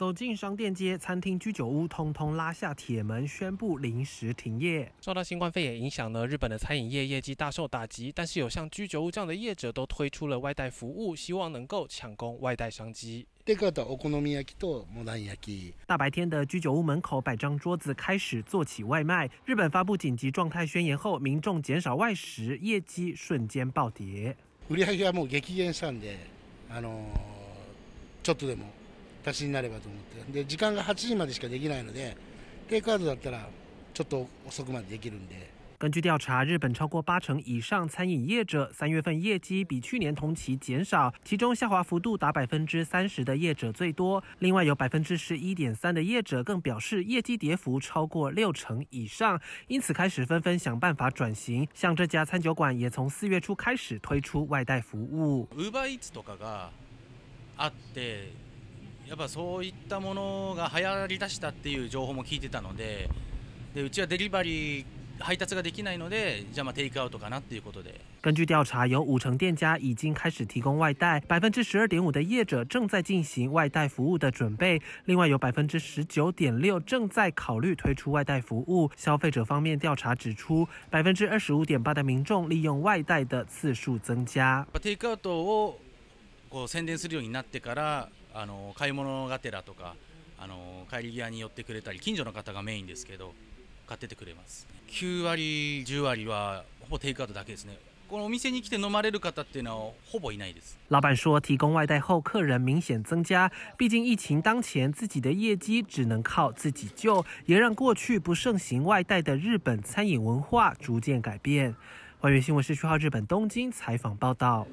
走进商店街、餐厅、居酒屋，通通拉下铁门，宣布临时停业。受到新冠肺炎影响呢，日本的餐饮业业绩大受打击。但是有像居酒屋这样的业者都推出了外带服务，希望能够抢攻外带商机。大白天的居酒屋门口摆张桌子，开始做起外卖。日本发布紧急状态宣言后，民众减少外食，业绩瞬间暴跌。売上げはもう激減したんで、あのちょっとでも。根据调查，日本超过八成以上餐饮业者三月份业绩比去年同期减少，其中下滑幅度达百分之三十的业者最多。另外有百分之十一点三的业者更表示业绩跌幅超过六成以上，因此开始纷纷想办法转型。像这家餐酒馆也从四月初开始推出外带服务。根据调查，有五成店家已经开始提供外带，百分之十二点五的业者正在进行外带服务的准备，另外有百分之十九点六正在考虑推出外带服务。消费者方面，调查指出，百分之二十五点八的民众利用外带的次数增加。こう宣伝するようになってからあの買い物がてらとかあの帰り際に寄ってくれたり近所の方がメインですけど買っててくれます9割10割はほぼテイクアウトだけですねこのお店に来て飲まれる方っていうのはほぼいないです。老板说，提供外带后，客人明显增加。毕竟疫情当前，自己的业绩只能靠自己救，也让过去不盛行外带的日本餐饮文化逐渐改变。外语新闻社区号日本东京采访报道。